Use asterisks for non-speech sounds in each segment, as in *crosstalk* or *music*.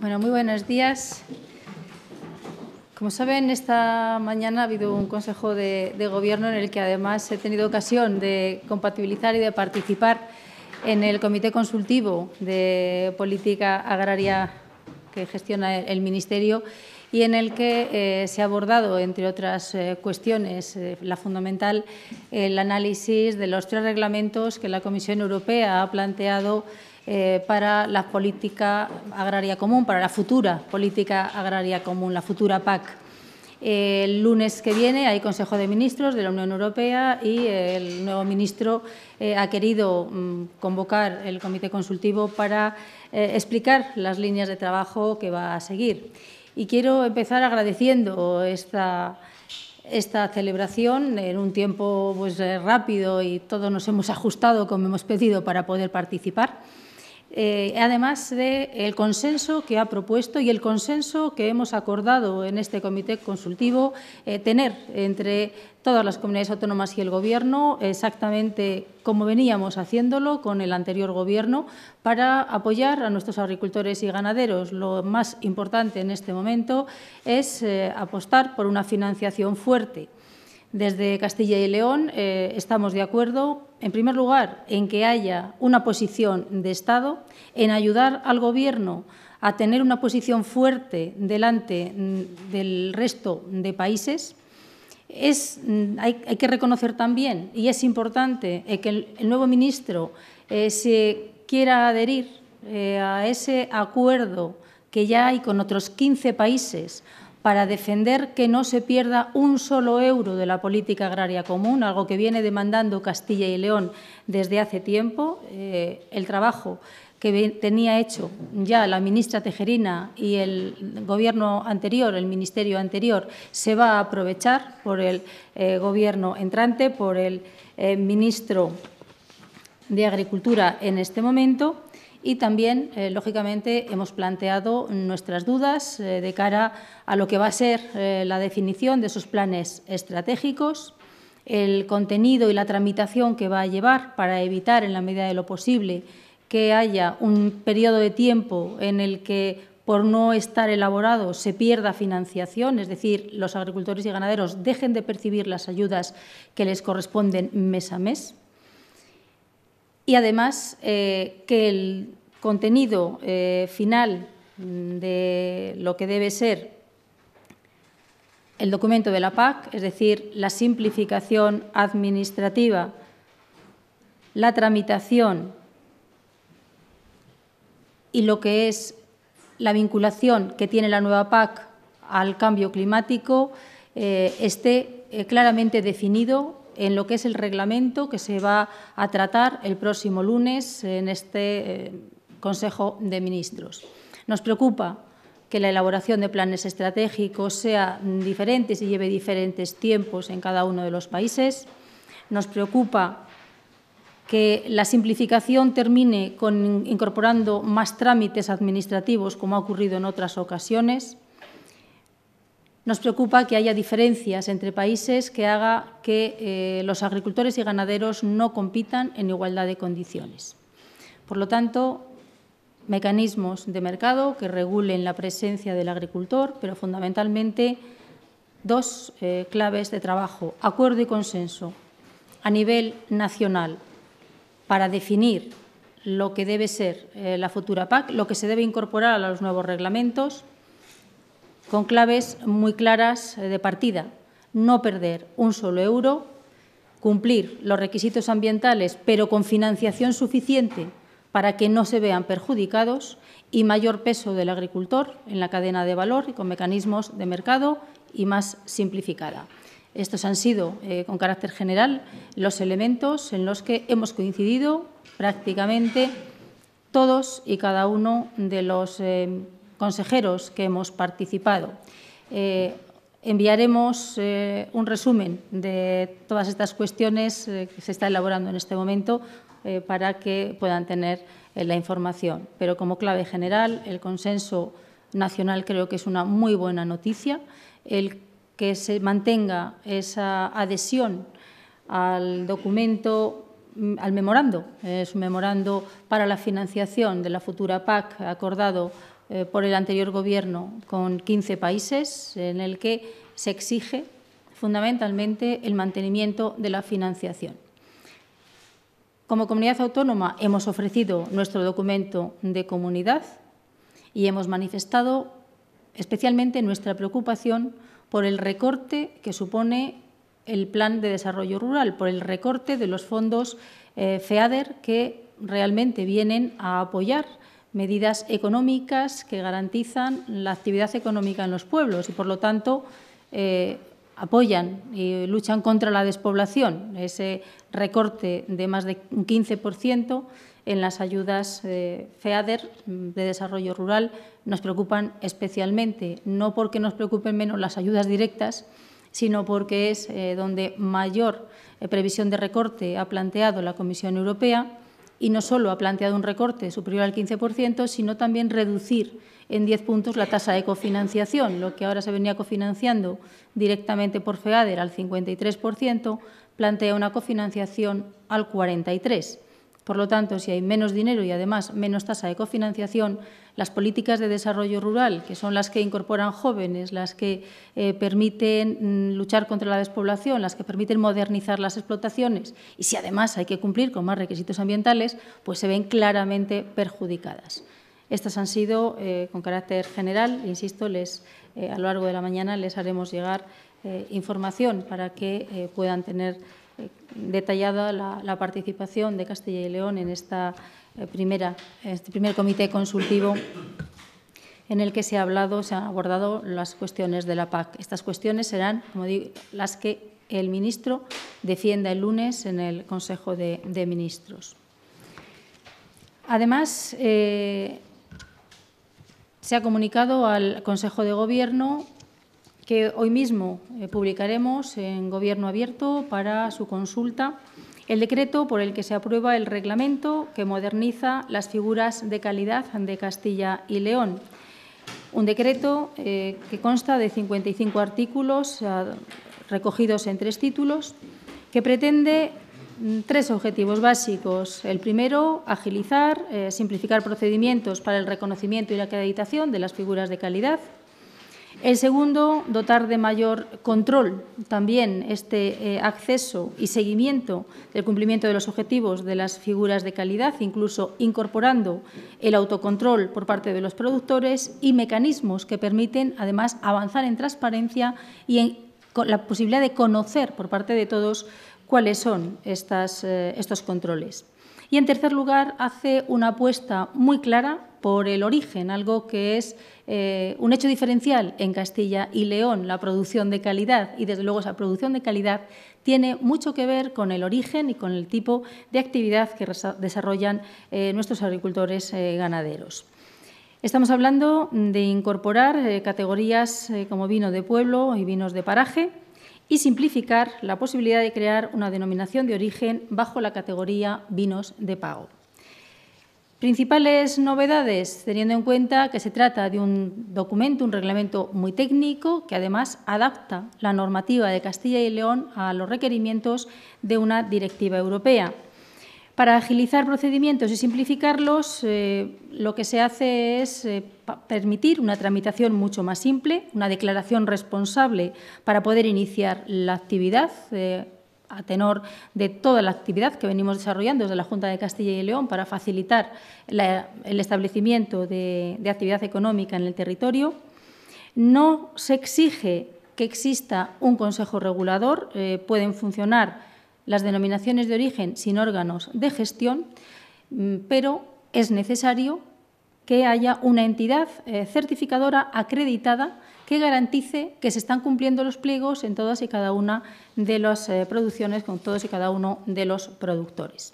Bueno, muy buenos días. Como saben, esta mañana ha habido un Consejo de, Gobierno en el que además he tenido ocasión de compatibilizar y de participar en el Comité Consultivo de Política Agraria que gestiona el, Ministerio y en el que eh, se ha abordado, entre otras eh, cuestiones, eh, la fundamental, el análisis de los tres reglamentos que la Comisión Europea ha planteado eh, para la política agraria común, para la futura política agraria común, la futura PAC. el lunes que viene hay Consejo de Ministros de la Unión Europea y el nuevo ministro eh, ha querido mm, convocar el comité consultivo para eh, explicar las líneas de trabajo que va a seguir. Y quiero empezar agradeciendo esta, esta celebración en un tiempo pues, rápido y todos nos hemos ajustado como hemos pedido para poder participar. Eh, además del el consenso que ha propuesto y el consenso que hemos acordado en este comité consultivo eh, tener entre todas las comunidades autónomas y el Gobierno, exactamente como veníamos haciéndolo con el anterior Gobierno, para apoyar a nuestros agricultores y ganaderos. Lo más importante en este momento es eh, apostar por una financiación fuerte. Desde Castilla y León estamos de acuerdo en primer lugar, en que haya una posición de Estado, en ayudar al Gobierno a tener una posición fuerte delante mm, del resto de países. Mm, hay, que reconocer también, y es importante, eh, que el, nuevo ministro eh, se quiera adherir eh, a ese acuerdo que ya hay con otros 15 países para defender que no se pierda un solo euro de la política agraria común, algo que viene demandando Castilla y León desde hace tiempo. Eh, el trabajo que tenía hecho ya la ministra Tejerina y el gobierno anterior, el ministerio anterior, se va a aprovechar por el eh, gobierno entrante, por el eh, ministro de Agricultura en este momento y también, eh, lógicamente, hemos planteado nuestras dudas eh, de cara a lo que va a ser eh, la definición de esos planes estratégicos, el contenido y la tramitación que va a llevar para evitar, en la medida de lo posible, que haya un periodo de tiempo en el que, por no estar elaborado, se pierda financiación, es decir, los agricultores y ganaderos dejen de percibir las ayudas que les corresponden mes a mes y además eh, que el contenido eh, final mm, de lo que debe ser el documento de la PAC, es decir, la simplificación administrativa, la tramitación y lo que es la vinculación que tiene la nueva PAC al cambio climático, eh, esté claramente definido en lo que es el reglamento que se va a tratar el próximo lunes en este eh, Consejo de Ministros. Nos preocupa que la elaboración de planes estratégicos sea diferente y lleve diferentes tiempos en cada uno de los países. Nos preocupa que la simplificación termine con, incorporando más trámites administrativos, como ha ocurrido en otras ocasiones. Nos preocupa que haya diferencias entre países que haga que eh, los agricultores y ganaderos no compitan en igualdad de condiciones. Por lo tanto, mecanismos de mercado que regulen la presencia del agricultor, pero fundamentalmente dos eh, claves de trabajo, acuerdo y consenso a nivel nacional para definir lo que debe ser eh, la futura PAC, lo que se debe incorporar a los nuevos reglamentos, con claves muy claras eh, de partida. No perder un solo euro, cumplir los requisitos ambientales, pero con financiación suficiente para que no se vean perjudicados y mayor peso del agricultor en la cadena de valor y con mecanismos de mercado y más simplificada. Estos han sido, eh, con carácter general, los elementos en los que hemos coincidido prácticamente todos y cada uno de los eh, consejeros que hemos participado. Eh, enviaremos eh, un resumen de todas estas cuestiones eh, que se está elaborando en este momento para que puedan tener la información. Pero como clave general, el consenso nacional creo que es una muy buena noticia. El que se mantenga esa adhesión al documento mm, al memorando, es un memorando para la financiación de la futura PAC acordado eh, por el anterior Gobierno con 15 países, en el que se exige fundamentalmente el mantenimiento de la financiación. Como comunidad autónoma hemos ofrecido nuestro documento de comunidad y hemos manifestado especialmente nuestra preocupación por el recorte que supone el Plan de Desarrollo Rural, por el recorte de los fondos eh, FEADER que realmente vienen a apoyar medidas económicas que garantizan la actividad económica en los pueblos y, por lo tanto, eh, apoyan y luchan contra la despoblación, ese recorte de más de un 15% en las ayudas eh, FEADER de desarrollo rural nos preocupan especialmente, no porque nos preocupen menos las ayudas directas, sino porque es eh, donde mayor previsión de recorte ha planteado la Comisión Europea y no solo ha planteado un recorte superior al 15%, sino también reducir en 10 puntos la tasa de cofinanciación, lo que ahora se venía cofinanciando directamente por FEADER al 53%, plantea una cofinanciación al 43%. Por lo tanto, si hay menos dinero y además menos tasa de cofinanciación, las políticas de desarrollo rural, que son las que incorporan jóvenes, las que eh, permiten mm, luchar contra la despoblación, las que permiten modernizar las explotaciones y si además hay que cumplir con más requisitos ambientales, pues se ven claramente perjudicadas. Estas han sido, eh, con carácter general, insisto, les, eh, a lo largo de la mañana les haremos llegar información para que puedan tener detallada la, participación de Castilla y León en esta eh, primera, este primer comité consultivo en el que se ha hablado, se han abordado las cuestiones de la PAC. Estas cuestiones serán, las que el ministro defienda el lunes en el Consejo de, Ministros. Además, eh, se ha comunicado al Consejo de Gobierno que hoy mismo eh, publicaremos en Gobierno Abierto para su consulta el decreto por el que se aprueba el reglamento que moderniza las figuras de calidad de Castilla y León. Un decreto eh, que consta de 55 artículos eh, recogidos en tres títulos, que pretende mm, tres objetivos básicos. El primero, agilizar, simplificar procedimientos para el reconocimiento y la acreditación de las figuras de calidad. El segundo, dotar de mayor control también este eh, acceso y seguimiento del cumplimiento de los objetivos de las figuras de calidad, incluso incorporando el autocontrol por parte de los productores y mecanismos que permiten, además, avanzar en transparencia y en la posibilidad de conocer por parte de todos cuáles son estas, eh, estos controles. Y, en tercer lugar, hace una apuesta muy clara por el origen, algo que es eh, un hecho diferencial en Castilla y León, la producción de calidad. Y desde luego esa producción de calidad tiene mucho que ver con el origen y con el tipo de actividad que desarrollan eh, nuestros agricultores eh, ganaderos. Estamos hablando de incorporar categorías como vino de pueblo y vinos de paraje y simplificar la posibilidad de crear una denominación de origen bajo la categoría vinos de pago. Principales novedades, teniendo en cuenta que se trata de un documento, un reglamento muy técnico, que además adapta la normativa de Castilla y León a los requerimientos de una directiva europea. Para agilizar procedimientos y simplificarlos, eh, lo que se hace es eh, permitir una tramitación mucho más simple, una declaración responsable para poder iniciar la actividad. Eh, a tenor de toda la actividad que venimos desarrollando desde la Junta de Castilla y León para facilitar el establecimiento de, actividad económica en el territorio. No se exige que exista un consejo regulador, eh, pueden funcionar las denominaciones de origen sin órganos de gestión, mm, pero es necesario que haya una entidad eh, certificadora acreditada que garantice que se están cumpliendo los pliegos en todas y cada una de las eh, producciones con todos y cada uno de los productores.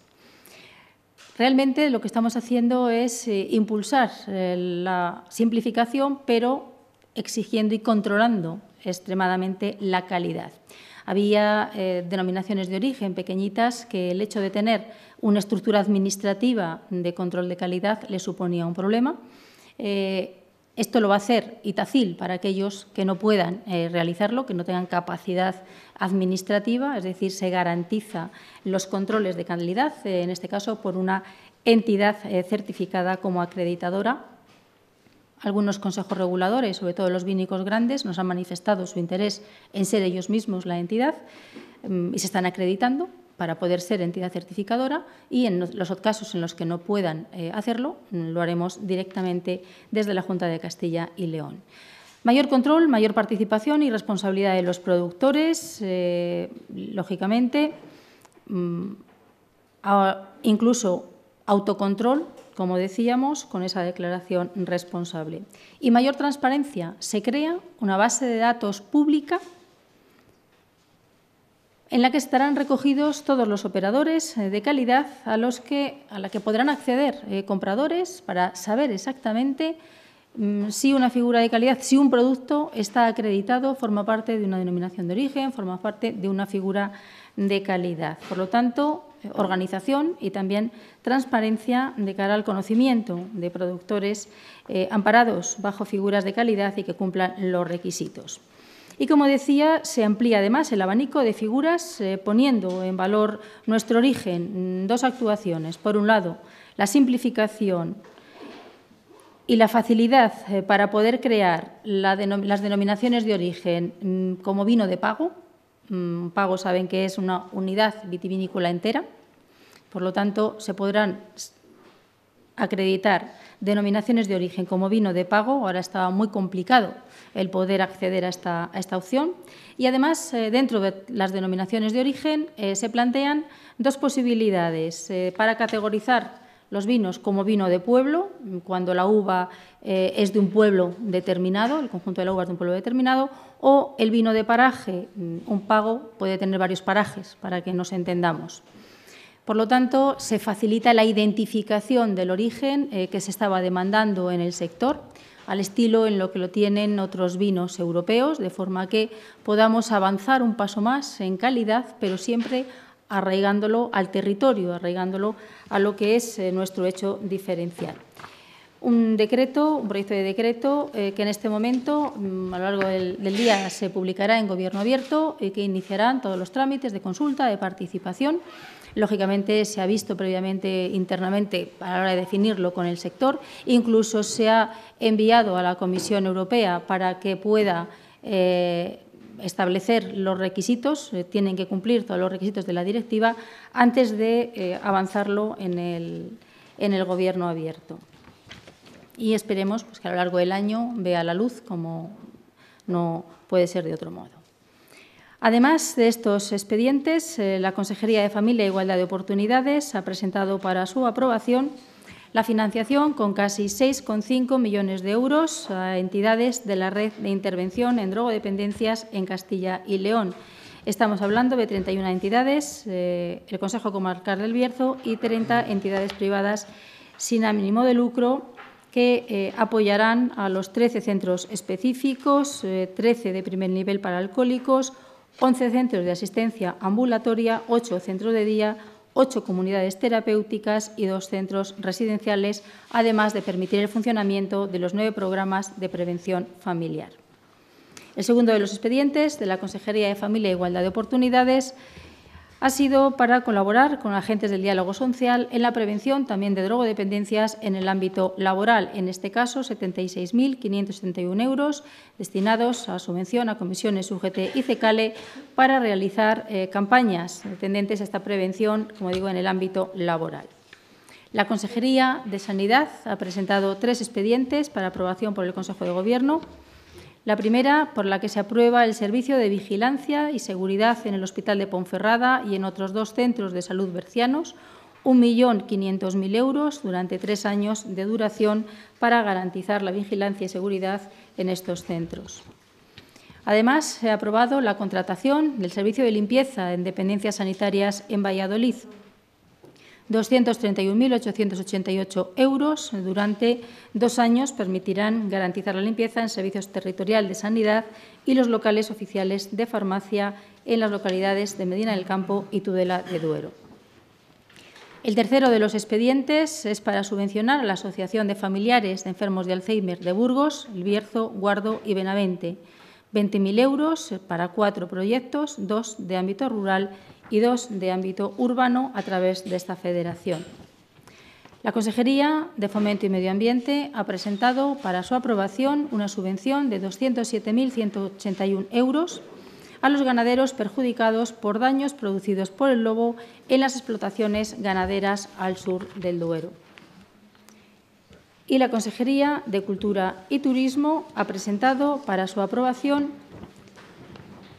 Realmente lo que estamos haciendo es eh, impulsar eh, la simplificación, pero exigiendo y controlando extremadamente la calidad. Había denominaciones de origen pequeñitas que el hecho de tener una estructura administrativa de control de calidad le suponía un problema. Esto lo va a hacer Itacil para aquellos que no puedan eh, realizarlo, que no tengan capacidad administrativa, es decir, se garantiza los controles de calidad, eh, en este caso por una entidad eh, certificada como acreditadora. Algunos consejos reguladores, sobre todo los vínicos grandes, nos han manifestado su interés en ser ellos mismos la entidad mm, y se están acreditando para poder ser entidad certificadora y en los casos en los que no puedan eh, hacerlo, lo haremos directamente desde la Junta de Castilla y León. Mayor control, mayor participación y responsabilidad de los productores, eh, lógicamente, mm, incluso autocontrol, como decíamos, con esa declaración responsable. Y mayor transparencia, se crea una base de datos pública en la que estarán recogidos todos los operadores eh, de calidad a los que, a la que podrán acceder eh, compradores para saber exactamente mm, si una figura de calidad, si un producto está acreditado, forma parte de una denominación de origen, forma parte de una figura de calidad. Por lo tanto, eh, organización y también transparencia de cara al conocimiento de productores amparados bajo figuras de calidad y que cumplan los requisitos. Y como decía, se amplía además el abanico de figuras eh, poniendo en valor nuestro origen. Mm, dos actuaciones. Por un lado, la simplificación y la facilidad eh, para poder crear las denominaciones de origen mm, como vino de pago. Mm, pago saben que es una unidad vitivinícola entera. Por lo tanto, se podrán acreditar denominaciones de origen como vino de pago. Ahora estaba muy complicado el poder acceder a esta, opción. Y además, eh, dentro de las denominaciones de origen, eh, se plantean dos posibilidades eh, para categorizar los vinos como vino de pueblo, cuando la uva es de un pueblo determinado, el conjunto de la uva es de un pueblo determinado, o el vino de paraje, mm, un pago puede tener varios parajes, para que nos entendamos. Por lo tanto, se facilita la identificación del origen que se estaba demandando en el sector, al estilo en lo que lo tienen otros vinos europeos, de forma que podamos avanzar un paso más en calidad, pero siempre arraigándolo al territorio, arraigándolo a lo que es eh, nuestro hecho diferencial. Un decreto, un proyecto de decreto eh, que en este momento, mm, a lo largo del, del, día, se publicará en Gobierno Abierto y eh, que iniciarán todos los trámites de consulta, de participación Lógicamente se ha visto previamente internamente a la hora de definirlo con el sector. Incluso se ha enviado a la Comisión Europea para que pueda eh, establecer los requisitos, eh, tienen que cumplir todos los requisitos de la directiva antes de eh, avanzarlo en el, gobierno abierto. Y esperemos pues, que a lo largo del año vea la luz como no puede ser de otro modo. Además de estos expedientes, eh, la Consejería de Familia e Igualdad de Oportunidades ha presentado para su aprobación la financiación con casi 6,5 millones de euros a entidades de la red de intervención en drogodependencias en Castilla y León. Estamos hablando de 31 entidades, eh, el Consejo Comarcal del Bierzo y 30 entidades privadas sin ánimo de lucro que eh, apoyarán a los 13 centros específicos, 13 de primer nivel para alcohólicos, 11 centros de asistencia ambulatoria, 8 centros de día, 8 comunidades terapéuticas y 2 centros residenciales, además de permitir el funcionamiento de los 9 programas de prevención familiar. El segundo de los expedientes de la Consejería de Familia e Igualdad de Oportunidades ha sido para colaborar con agentes del diálogo social en la prevención también de drogodependencias en el ámbito laboral, en este caso 76.571 euros destinados a subvención a comisiones UGT y CECALE e para realizar eh, campañas tendentes a esta prevención, como digo, en el ámbito laboral. La Consejería de Sanidad ha presentado tres expedientes para aprobación por el Consejo de Gobierno. La primera, por la que se aprueba el servicio de vigilancia y seguridad en el Hospital de Ponferrada y en otros dos centros de salud bercianos, 1.500.000 euros durante tres años de duración para garantizar la vigilancia y seguridad en estos centros. Además, se ha aprobado la contratación del servicio de limpieza en dependencias sanitarias en Valladolid, 231.888 euros durante dos años permitirán garantizar la limpieza en servicios territorial de sanidad y los locales oficiales de farmacia en las localidades de Medina del Campo y Tudela de Duero. El tercero de los expedientes es para subvencionar a la Asociación de Familiares de Enfermos de Alzheimer de Burgos, El Bierzo, Guardo y Benavente. 20.000 euros para cuatro proyectos, dos de ámbito rural y dos de ámbito urbano a través de esta federación. La Consejería de Fomento y Medio Ambiente ha presentado para su aprobación una subvención de 207.181 euros a los ganaderos perjudicados por daños producidos por el lobo en las explotaciones ganaderas al sur del Duero. Y la Consejería de Cultura y Turismo ha presentado para su aprobación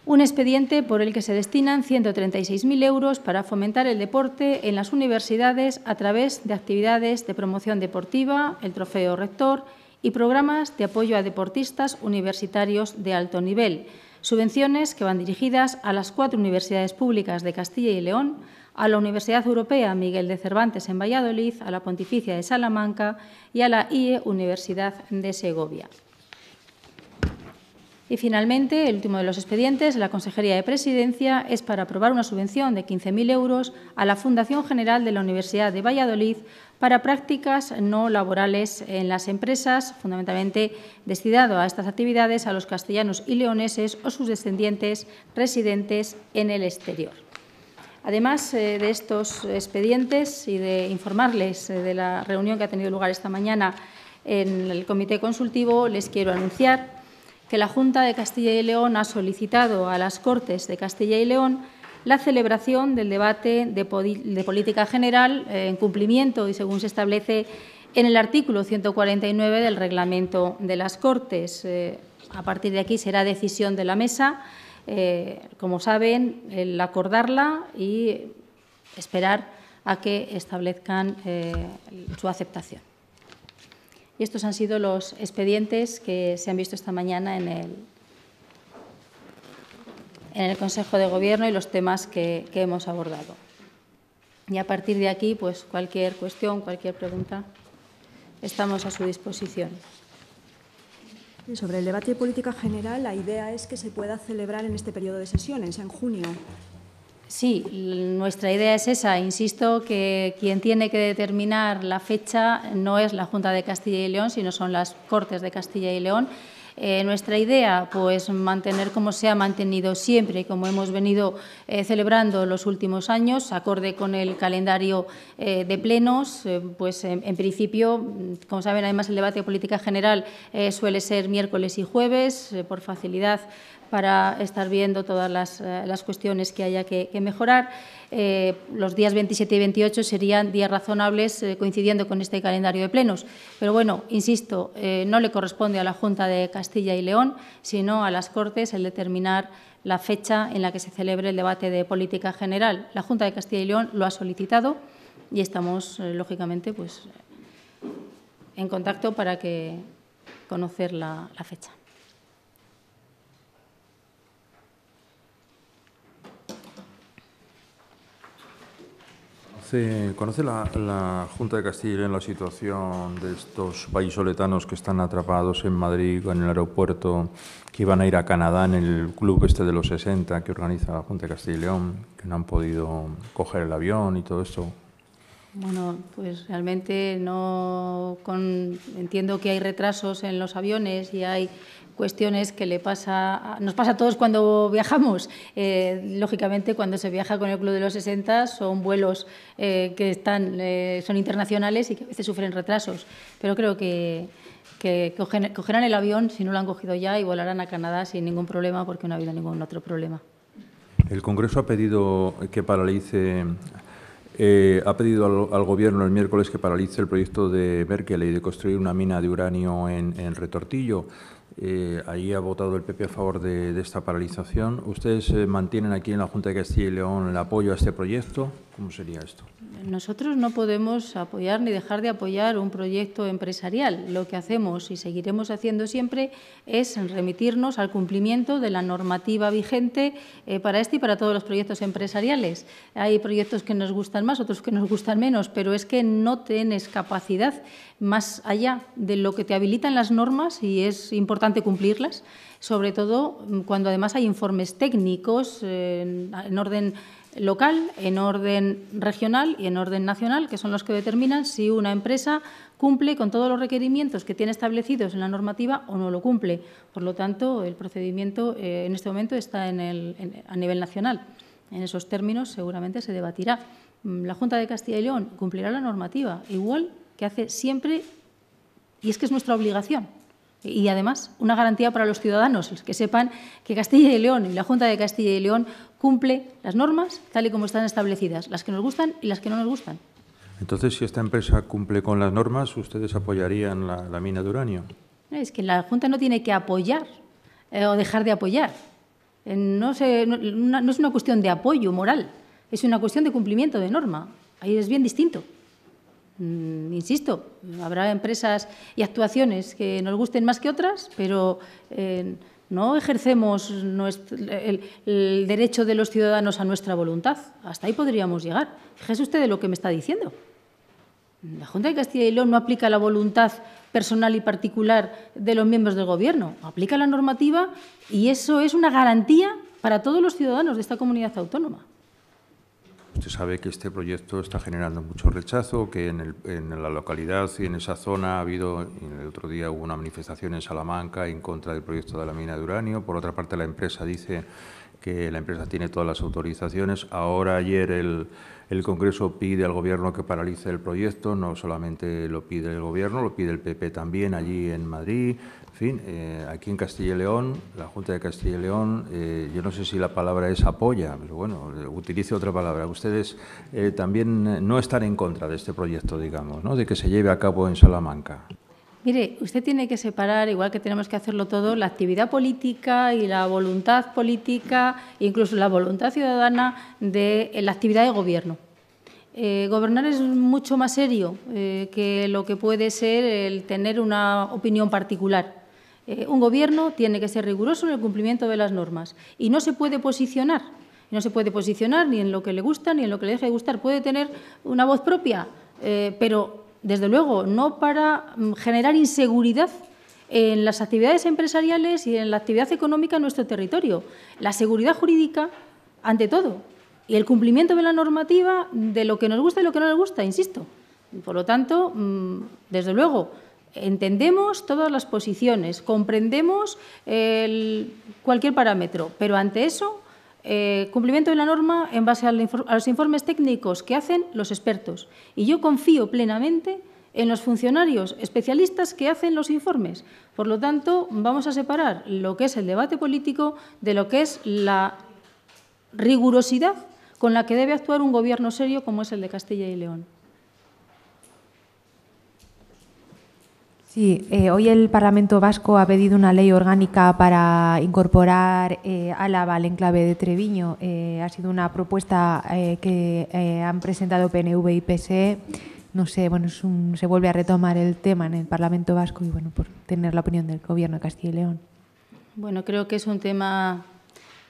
un expediente por el que se destinan 136.000 euros para fomentar el deporte en las universidades a través de actividades de promoción deportiva, el trofeo rector y programas de apoyo a deportistas universitarios de alto nivel, subvenciones que van dirigidas a las cuatro universidades públicas de Castilla y León, a la Universidad Europea Miguel de Cervantes en Valladolid, a la Pontificia de Salamanca y a la IE Universidad de Segovia. Y finalmente, el último de los expedientes, la Consejería de Presidencia, es para aprobar una subvención de 15.000 euros a la Fundación General de la Universidad de Valladolid para prácticas no laborales en las empresas, fundamentalmente destinado a estas actividades a los castellanos y leoneses o sus descendientes residentes en el exterior. Además eh, de estos expedientes y de informarles eh, de la reunión que ha tenido lugar esta mañana en el Comité Consultivo, les quiero anunciar que la Junta de Castilla y León ha solicitado a las Cortes de Castilla y León la celebración del debate de, política general eh, en cumplimiento y según se establece en el artículo 149 del reglamento de las Cortes. Eh, a partir de aquí será decisión de la mesa, eh, como saben, el acordarla y esperar a que establezcan su aceptación. Y estos han sido los expedientes que se han visto esta mañana en el, en el Consejo de Gobierno y los temas que, que hemos abordado. Y a partir de aquí, pues cualquier cuestión, cualquier pregunta, estamos a su disposición. Sobre el debate de política general, la idea es que se pueda celebrar en este periodo de sesiones, en junio. Sí, nuestra idea es esa. Insisto que quien tiene que determinar la fecha no es la Junta de Castilla y León, sino son las Cortes de Castilla y León. Eh, nuestra idea, pues mantener como se ha mantenido siempre, como hemos venido eh, celebrando los últimos años, acorde con el calendario eh, de plenos, pues en, principio, como saben, además el debate de política general suele ser miércoles y jueves, por facilidad para estar viendo todas las, eh, cuestiones que haya que, mejorar. Eh, los días 27 y 28 serían días razonables eh, coincidiendo con este calendario de plenos. Pero bueno, insisto, no le corresponde a la Junta de Castilla y León, sino a las Cortes el determinar la fecha en la que se celebre el debate de política general. La Junta de Castilla y León lo ha solicitado y estamos, lógicamente, pues, en contacto para que conocer la fecha. ¿Se conoce la, Junta de Castilla y León la situación de estos vallisoletanos que están atrapados en Madrid, en el aeropuerto, que iban a ir a Canadá en el club este de los 60 que organiza la Junta de Castilla y León, que no han podido coger el avión y todo esto? Bueno, pues realmente no entiendo que hay retrasos en los aviones y hay cuestiones que le pasa, nos pasa a todos cuando viajamos. Eh, lógicamente, cuando se viaja con el Club de los 60 son vuelos eh, que están, eh, son internacionales y que a veces sufren retrasos. Pero creo que, cogerán el avión si no lo han cogido ya y volarán a Canadá sin ningún problema porque no ha habido ningún otro problema. El Congreso ha pedido que paralice ha pedido al, Gobierno el miércoles que paralice el proyecto de Berkeley de construir una mina de uranio en Retortillo. Eh, ahí ha votado el PP a favor de, esta paralización. ¿Ustedes eh, mantienen aquí en la Junta de Castilla y León el apoyo a este proyecto? ¿Cómo sería esto? Nosotros no podemos apoyar ni dejar de apoyar un proyecto empresarial. Lo que hacemos y seguiremos haciendo siempre es remitirnos al cumplimiento de la normativa vigente eh, para este y para todos los proyectos empresariales. Hay proyectos que nos gustan más, otros que nos gustan menos, pero es que no tienes capacidad más allá de lo que te habilitan las normas y es importante cumplirlas sobre todo mm, cuando además hay informes técnicos eh, en orden local, en orden regional y en orden nacional, que son los que determinan si una empresa cumple con todos los requerimientos que tiene establecidos en la normativa o no lo cumple. Por lo tanto, el procedimiento eh, en este momento está en el, a nivel nacional. En esos términos seguramente se debatirá. Mm, la Junta de Castilla y León cumplirá la normativa, igual que hace siempre, y es que es nuestra obligación y además una garantía para los ciudadanos, que sepan que Castilla y León y la Junta de Castilla y León cumple las normas tal y como están establecidas, las que nos gustan y las que no nos gustan. Entonces, si esta empresa cumple con las normas, ¿ustedes apoyarían la, mina de uranio? Es que la Junta no tiene que apoyar eh, o dejar de apoyar. Eh, no, es una cuestión de apoyo moral, es una cuestión de cumplimiento de norma. Ahí es bien distinto. Mm, insisto, habrá empresas y actuaciones que nos gusten más que otras, pero... Eh, no ejercemos el, derecho de los ciudadanos a nuestra voluntad. Hasta ahí podríamos llegar. Fíjese usted de lo que me está diciendo. La Junta de Castilla y León no aplica la voluntad personal y particular de los miembros del Gobierno, aplica la normativa y eso es una garantía para todos los ciudadanos de esta comunidad autónoma. Usted sabe que este proyecto está generando mucho rechazo, que en, la localidad y en esa zona ha habido, el otro día hubo una manifestación en Salamanca en contra del proyecto de la mina de uranio. Por otra parte, la empresa dice que la empresa tiene todas las autorizaciones. Ahora ayer el, el, Congreso pide al Gobierno que paralice el proyecto, no solamente lo pide el Gobierno, lo pide el PP también allí en Madrid. En fin, eh, aquí en Castilla y León, la Junta de Castilla y León, eh, yo no sé si la palabra es apoya, pero bueno, utilice otra palabra. Ustedes eh, también no están en contra de este proyecto, digamos, ¿no? de que se lleve a cabo en Salamanca. Mire, usted tiene que separar, igual que tenemos que hacerlo todo, la actividad política y la voluntad política, incluso la voluntad ciudadana, de eh, la actividad de gobierno. Eh, gobernar es mucho más serio eh, que lo que puede ser el tener una opinión particular. un gobierno tiene que ser riguroso en el cumplimiento de las normas y no se puede posicionar. No se puede posicionar ni en lo que le gusta ni en lo que le deja de gustar. Puede tener una voz propia, pero desde luego, no para mm, generar inseguridad en las actividades empresariales y en la actividad económica en nuestro territorio. La seguridad jurídica, ante todo, y el cumplimiento de la normativa de lo que nos gusta y lo que no nos gusta, insisto. Por lo tanto, mm, desde luego, entendemos todas las posiciones, comprendemos cualquier parámetro, pero ante eso eh, cumplimiento de la norma en base a los informes técnicos que hacen los expertos. Y yo confío plenamente en los funcionarios especialistas que hacen los informes. Por lo tanto, vamos a separar lo que es el debate político de lo que es la rigurosidad con la que debe actuar un gobierno serio como es el de Castilla y León. Sí, eh, hoy el Parlamento Vasco ha pedido una ley orgánica para incorporar eh, Álava al enclave de Treviño. Eh, ha sido una propuesta eh, que han presentado PNV y PSE. No sé, bueno, se vuelve a retomar el tema en el Parlamento Vasco y bueno, por tener la opinión del Gobierno de Castilla y León. Bueno, creo que es un tema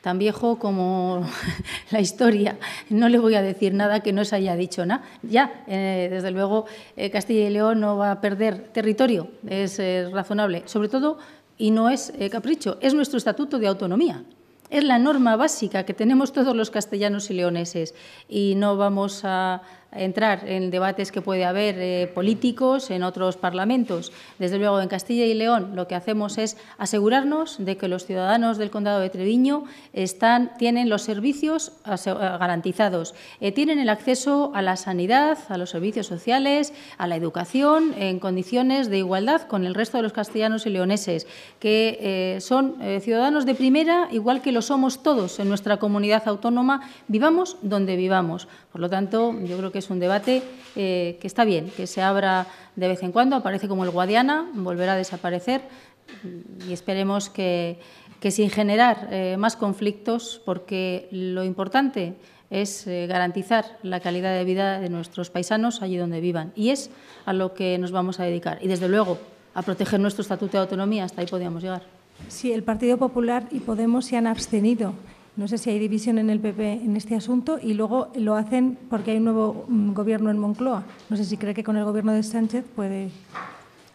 tan viejo como *laughs* la historia. No le voy a decir nada que no se haya dicho nada. Ya, eh, desde luego, eh, Castilla y León no va a perder territorio, es razonable. Sobre todo, y no es eh, capricho, es nuestro estatuto de autonomía. Es la norma básica que tenemos todos los castellanos y leoneses y no vamos a, entrar en debates que puede haber eh, políticos en otros parlamentos. Desde luego, en Castilla y León lo que hacemos es asegurarnos de que los ciudadanos del condado de Treviño están, tienen los servicios eh, garantizados, eh, tienen el acceso a la sanidad, a los servicios sociales, a la educación, en condiciones de igualdad con el resto de los castellanos y leoneses, que son ciudadanos de primera, igual que lo somos todos en nuestra comunidad autónoma, vivamos donde vivamos. Por lo tanto, yo creo que es un debate eh, que está bien, que se abra de vez en cuando, aparece como el Guadiana, volverá a desaparecer y esperemos que, sin generar eh, más conflictos, porque lo importante es eh, garantizar la calidad de vida de nuestros paisanos allí donde vivan. Y es a lo que nos vamos a dedicar. Y, desde luego, a proteger nuestro Estatuto de Autonomía. Hasta ahí podíamos llegar. Sí, el Partido Popular y Podemos se han abstenido no sé si hay división en el PP en este asunto y luego lo hacen porque hay un nuevo mm, gobierno en Moncloa. No sé si cree que con el gobierno de Sánchez puede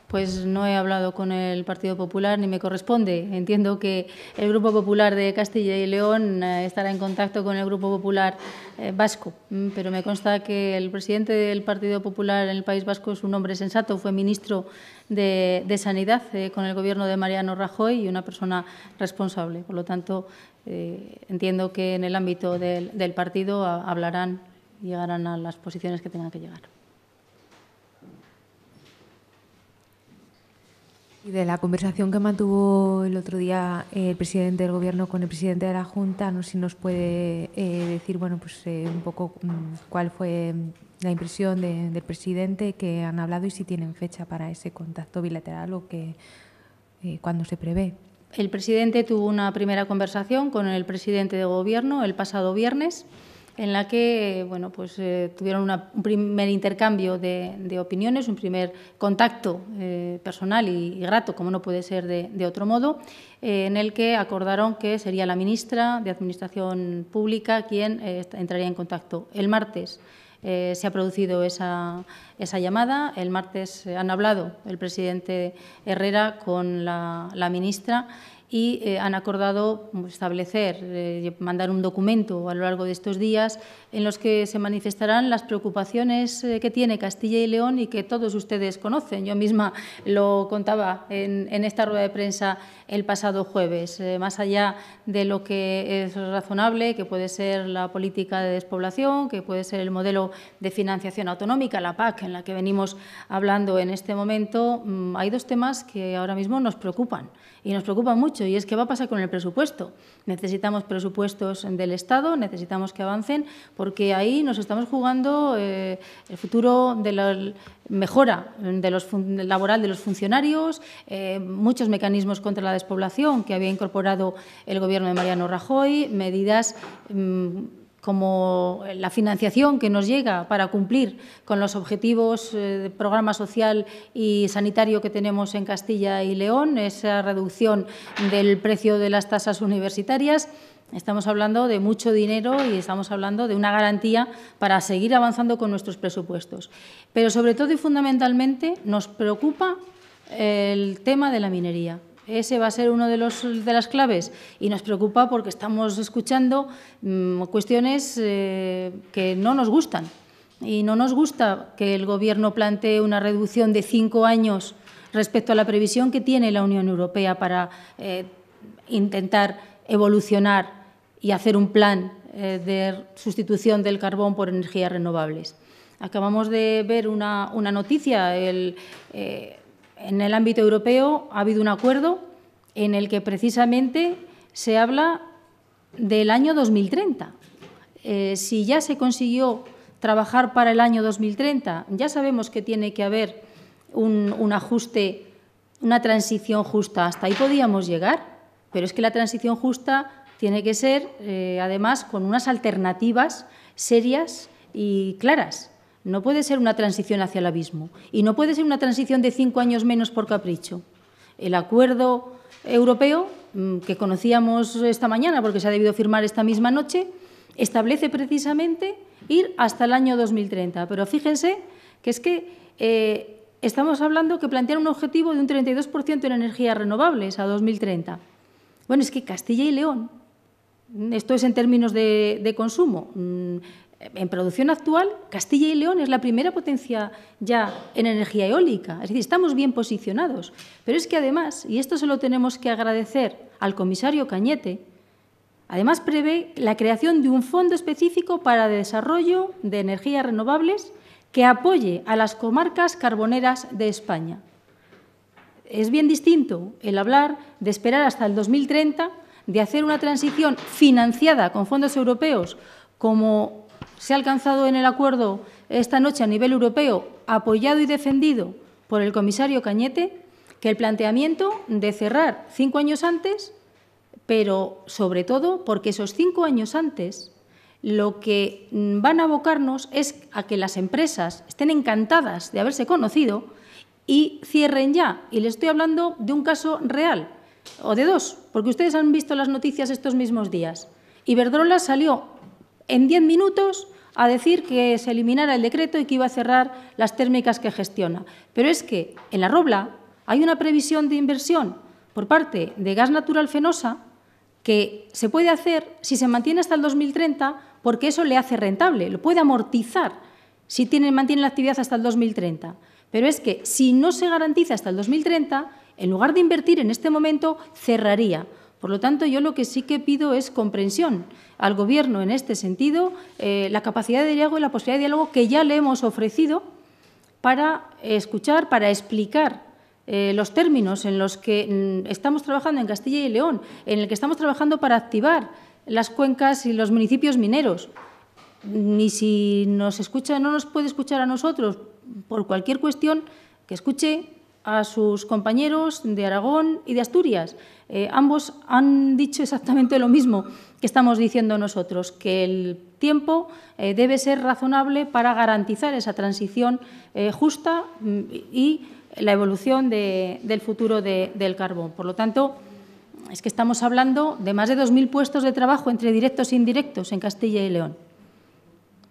pues no he hablado con el Partido Popular ni me corresponde. Entiendo que el Grupo Popular de Castilla y León eh, estará en contacto con el Grupo Popular eh, Vasco, mm, pero me consta que el presidente del Partido Popular en el País Vasco es un hombre sensato, fue ministro de, Sanidad eh, con el gobierno de Mariano Rajoy y una persona responsable. Por lo tanto, eh, entiendo que en el ámbito del, partido hablarán y llegarán a las posiciones que tengan que llegar. Y de la conversación que mantuvo el otro día el presidente del Gobierno con el presidente de la Junta, no sé si nos puede eh, decir, bueno, pues eh, un poco mm, cuál fue la impresión del presidente que han hablado y si tienen fecha para ese contacto bilateral o que cuándo se prevé. El presidente tuvo una primera conversación con el presidente de gobierno el pasado viernes, en la que bueno, pues, eh, tuvieron un primer intercambio de, opiniones, un primer contacto eh, personal y, grato, como no puede ser de, otro modo, eh, en el que acordaron que sería la ministra de Administración Pública quien entraría en contacto el martes. Eh, se ha producido esa, llamada. El martes eh, han hablado el presidente Herrera con la ministra y eh, han acordado pues, establecer, eh, mandar un documento a lo largo de estos días en los que se manifestarán las preocupaciones eh, que tiene Castilla y León y que todos ustedes conocen. Yo misma lo contaba en esta rueda de prensa el pasado jueves. más allá de lo que es razonable, que puede ser la política de despoblación, que puede ser el modelo de financiación autonómica, la PAC, en la que venimos hablando en este momento, mm, hay dos temas que ahora mismo nos preocupan y nos preocupan mucho y es que va a pasar con el presupuesto. Necesitamos presupuestos del Estado, necesitamos que avancen, porque ahí nos estamos jugando eh, el futuro de la mejora de los, laboral de los funcionarios, eh, muchos mecanismos contra la despoblación que había incorporado el Gobierno de Mariano Rajoy, medidas... Mm, como la financiación que nos llega para cumplir con los objetivos eh, de programa social y sanitario que tenemos en Castilla y León, esa reducción del precio de las tasas universitarias. Estamos hablando de mucho dinero y estamos hablando de una garantía para seguir avanzando con nuestros presupuestos. Pero sobre todo y fundamentalmente nos preocupa el tema de la minería. Ese va a ser uno de, los, de las claves y nos preocupa porque estamos escuchando mm, cuestiones eh, que no nos gustan. Y no nos gusta que el Gobierno plantee una reducción de cinco años respecto a la previsión que tiene la Unión Europea para eh, intentar evolucionar y hacer un plan eh, de sustitución del carbón por energías renovables. Acabamos de ver una, noticia, el, en el ámbito europeo ha habido un acuerdo en el que precisamente se habla del año 2030. Eh, si ya se consiguió trabajar para el año 2030, ya sabemos que tiene que haber un, ajuste, una transición justa. Hasta ahí podíamos llegar, pero es que la transición justa tiene que ser, eh, además, con unas alternativas serias y claras. No puede ser una transición hacia el abismo y no puede ser una transición de cinco años menos por capricho. El acuerdo europeo mm, que conocíamos esta mañana, porque se ha debido firmar esta misma noche, establece precisamente ir hasta el año 2030. Pero fíjense que es que eh, estamos hablando que plantean un objetivo de un 32% en energías renovables a 2030. Bueno, es que Castilla y León, esto es en términos de consumo, mm, en producción actual, Castilla y León es la primera potencia ya en energía eólica. Es decir, estamos bien posicionados. Pero es que además, y esto se lo tenemos que agradecer al comisario Cañete, además prevé la creación de un fondo específico para desarrollo de energías renovables que apoye a las comarcas carboneras de España. Es bien distinto el hablar de esperar hasta el 2030, de hacer una transición financiada con fondos europeos como se ha alcanzado en el acuerdo esta noche a nivel europeo, apoyado y defendido por el comisario Cañete, que el planteamiento de cerrar cinco años antes, pero sobre todo porque esos cinco años antes lo que van a abocarnos es a que las empresas estén encantadas de haberse conocido y cierren ya. Y le estoy hablando de un caso real, o de dos, porque ustedes han visto las noticias estos mismos días. Iberdrola salió en diez minutos a decir que se eliminara el decreto y que iba a cerrar las térmicas que gestiona. Pero es que en la Robla hay una previsión de inversión por parte de Gas Natural Fenosa que se puede hacer si se mantiene hasta el 2030 porque eso le hace rentable, lo puede amortizar si mantiene la actividad hasta el 2030. Pero es que si no se garantiza hasta el 2030, en lugar de invertir en este momento, cerraría. Por lo tanto, yo lo que sí que pido es comprensión al Gobierno en este sentido, eh, la capacidad de diálogo y la posibilidad de diálogo que ya le hemos ofrecido para escuchar, para explicar eh, los términos en los que mm, estamos trabajando en Castilla y León, en el que estamos trabajando para activar las cuencas y los municipios mineros. Ni si nos escucha, no nos puede escuchar a nosotros por cualquier cuestión, que escuche a sus compañeros de Aragón y de Asturias. Eh, ambos han dicho exactamente lo mismo que estamos diciendo nosotros, que el tiempo eh, debe ser razonable para garantizar esa transición eh, justa mm, y la evolución del futuro del carbón. Por lo tanto, es que estamos hablando de más de 2.000 puestos de trabajo entre directos e indirectos en Castilla y León.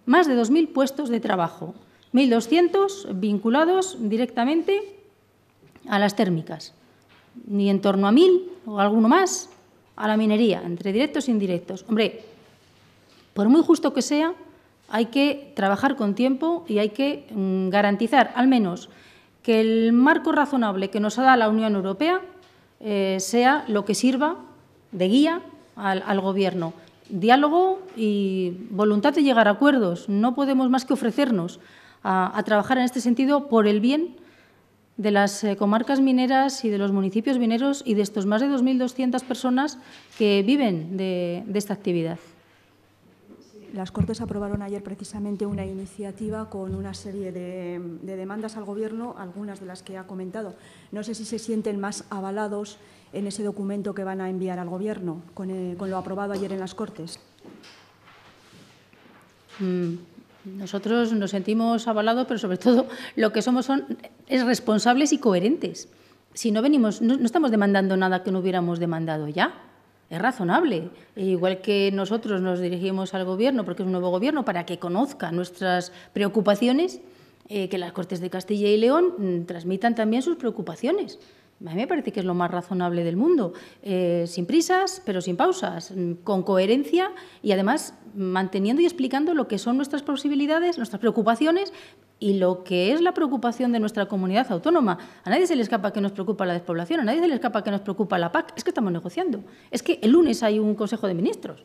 Más de 2.000 puestos de trabajo, 1.200 vinculados directamente a las térmicas ni en torno a mil o alguno más a la minería, entre directos e indirectos. Hombre, por muy justo que sea, hay que trabajar con tiempo y hay que mm, garantizar al menos que el marco razonable que nos ha dado la Unión Europea eh, sea lo que sirva de guía al, Gobierno. Diálogo y voluntad de llegar a acuerdos. No podemos más que ofrecernos a, a trabajar en este sentido por el bien de las eh, comarcas mineras y de los municipios mineros y de estos más de 2.200 personas que viven de, esta actividad. Las Cortes aprobaron ayer precisamente una iniciativa con una serie de, demandas al Gobierno, algunas de las que ha comentado. No sé si se sienten más avalados en ese documento que van a enviar al Gobierno, con, eh, lo aprobado ayer en las Cortes. Mm, nosotros nos sentimos avalados, pero sobre todo lo que somos son es responsables y coherentes. Si no venimos, no, estamos demandando nada que no hubiéramos demandado ya. Es razonable. E igual que nosotros nos dirigimos al gobierno, porque es un nuevo gobierno, para que conozca nuestras preocupaciones, eh, que las Cortes de Castilla y León mm, transmitan también sus preocupaciones. A mí me parece que es lo más razonable del mundo, eh, sin prisas, pero sin pausas, mm, con coherencia y además manteniendo y explicando lo que son nuestras posibilidades, nuestras preocupaciones y lo que es la preocupación de nuestra comunidad autónoma. A nadie se le escapa que nos preocupa la despoblación, a nadie se le escapa que nos preocupa la PAC. Es que estamos negociando. Es que el lunes hay un Consejo de Ministros.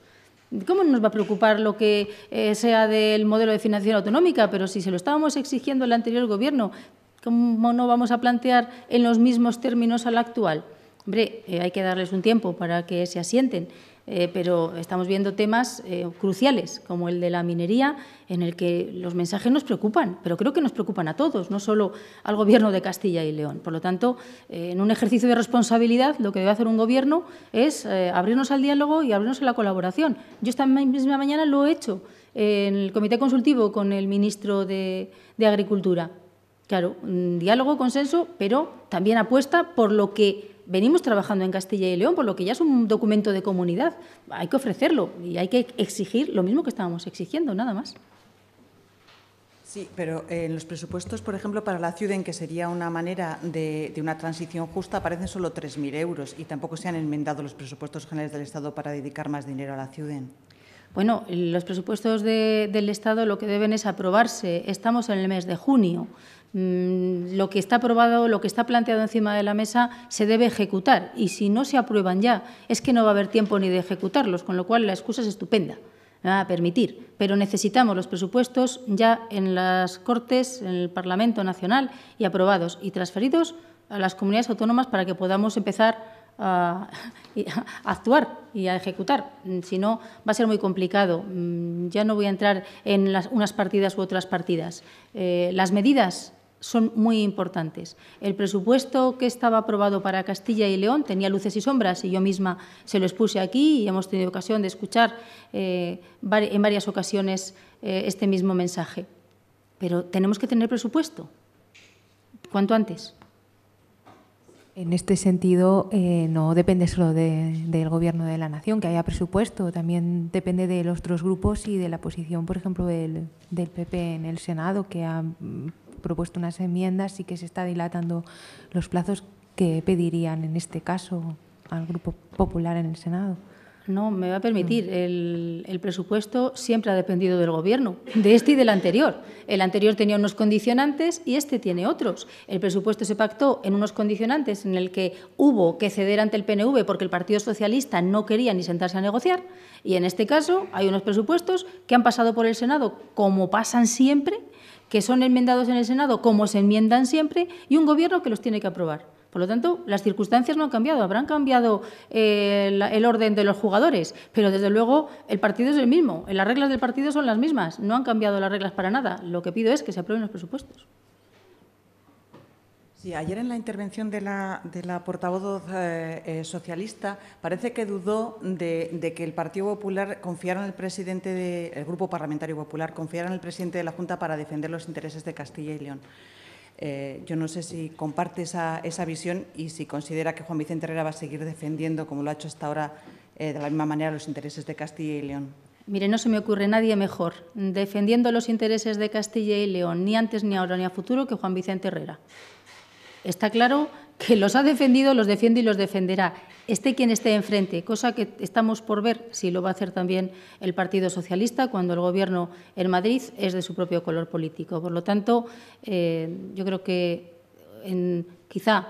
¿Cómo nos va a preocupar lo que eh, sea del modelo de financiación autonómica? Pero si se lo estábamos exigiendo el anterior gobierno, ¿Cómo no vamos a plantear en los mismos términos al actual? Hombre, eh, hay que darles un tiempo para que se asienten, eh, pero estamos viendo temas eh, cruciales como el de la minería, en el que los mensajes nos preocupan, pero creo que nos preocupan a todos, no solo al Gobierno de Castilla y León. Por lo tanto, en un ejercicio de responsabilidad, lo que debe hacer un Gobierno es abrirnos al diálogo y abrirnos a la colaboración. Yo esta misma mañana lo he hecho en el comité consultivo con el ministro de Agricultura. Claro, mm, diálogo, consenso, pero también apuesta por lo que venimos trabajando en Castilla y León, por lo que ya es un documento de comunidad. Hay que ofrecerlo y hay que exigir lo mismo que estábamos exigiendo, nada más. Sí, pero eh, en los presupuestos, por ejemplo, para la ciudad, en que sería una manera de, una transición justa, aparecen solo 3.000 euros y tampoco se han enmendado los presupuestos generales del Estado para dedicar más dinero a la ciudad. Bueno, los presupuestos del Estado lo que deben es aprobarse. Estamos en el mes de junio. Mm, lo que está aprobado, lo que está planteado encima de la mesa, se debe ejecutar. Y si no se aprueban ya, es que no va a haber tiempo ni de ejecutarlos, con lo cual la excusa es estupenda a permitir. Pero necesitamos los presupuestos ya en las Cortes, en el Parlamento Nacional y aprobados y transferidos a las comunidades autónomas para que podamos empezar a, *laughs* actuar y a ejecutar. Mm, si no, va a ser muy complicado. Mm, ya no voy a entrar en las, unas partidas u otras partidas. Eh, las medidas son muy importantes. El presupuesto que estaba aprobado para Castilla y León tenía luces y sombras y yo misma se lo expuse aquí y hemos tenido ocasión de escuchar eh, en varias ocasiones eh, este mismo mensaje. Pero tenemos que tener presupuesto, cuanto antes. En este sentido, eh, no depende solo del Gobierno de la Nación, que haya presupuesto, también depende de los otros grupos y de la posición, por ejemplo, del PP en el Senado, que ha propuesto unas enmiendas y que se está dilatando los plazos que pedirían en este caso al Grupo Popular en el Senado. No, me va a permitir. Mm. El, el, presupuesto siempre ha dependido del Gobierno, de este y del anterior. El anterior tenía unos condicionantes y este tiene otros. El presupuesto se pactó en unos condicionantes en el que hubo que ceder ante el PNV porque el Partido Socialista no quería ni sentarse a negociar. Y en este caso hay unos presupuestos que han pasado por el Senado, como pasan siempre, que son enmendados en el Senado como se enmiendan siempre y un Gobierno que los tiene que aprobar. Por lo tanto, las circunstancias no han cambiado, habrán cambiado eh, el, orden de los jugadores, pero desde luego el partido es el mismo, las reglas del partido son las mismas, no han cambiado las reglas para nada. Lo que pido es que se aprueben los presupuestos. Sí, ayer en la intervención de la, portavoz eh, eh, socialista parece que dudó de, que el Partido Popular confiara en el presidente del Grupo Parlamentario Popular, confiara en el presidente de la Junta para defender los intereses de Castilla y León. Eh, yo no sé si comparte esa, esa, visión y si considera que Juan Vicente Herrera va a seguir defendiendo, como lo ha hecho hasta ahora, de la misma manera los intereses de Castilla y León. Mire, no se me ocurre nadie mejor defendiendo los intereses de Castilla y León, ni antes, ni ahora, ni a futuro, que Juan Vicente Herrera está claro que los ha defendido, los defiende y los defenderá, esté quien esté enfrente, cosa que estamos por ver si lo va a hacer también el Partido Socialista cuando el Gobierno en Madrid es de su propio color político. Por lo tanto, eh, yo creo que quizá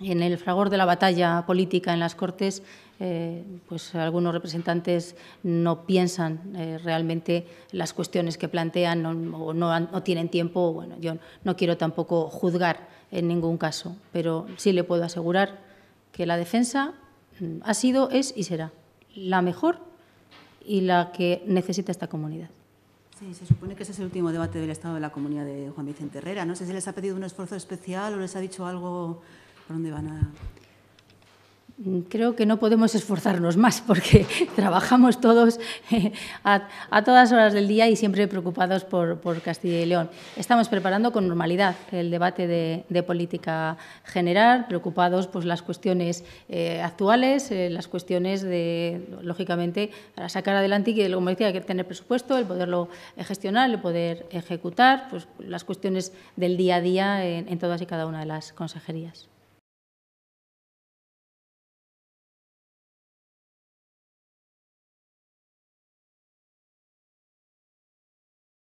en el fragor de la batalla política en las Cortes, eh, pues algunos representantes no piensan eh, realmente las cuestiones que plantean o no, no, tienen tiempo. Bueno, yo no quiero tampoco juzgar en ningún caso, pero sí le puedo asegurar que la defensa mm, ha sido, es y será la mejor y la que necesita esta comunidad. Sí, se supone que ese es el último debate del Estado de la Comunidad de Juan Vicente Herrera. No sé si les ha pedido un esfuerzo especial o les ha dicho algo por dónde van a. Creo que no podemos esforzarnos más porque *laughs* trabajamos todos eh, a, todas horas del día y siempre preocupados por, Castilla y León. Estamos preparando con normalidad el debate de, política general, preocupados por pues, las cuestiones eh, actuales, eh, las cuestiones de, lógicamente, para sacar adelante y que, como decía, que tener presupuesto, el poderlo gestionar, el poder ejecutar, pues, las cuestiones del día a día en todas y cada una de las consejerías.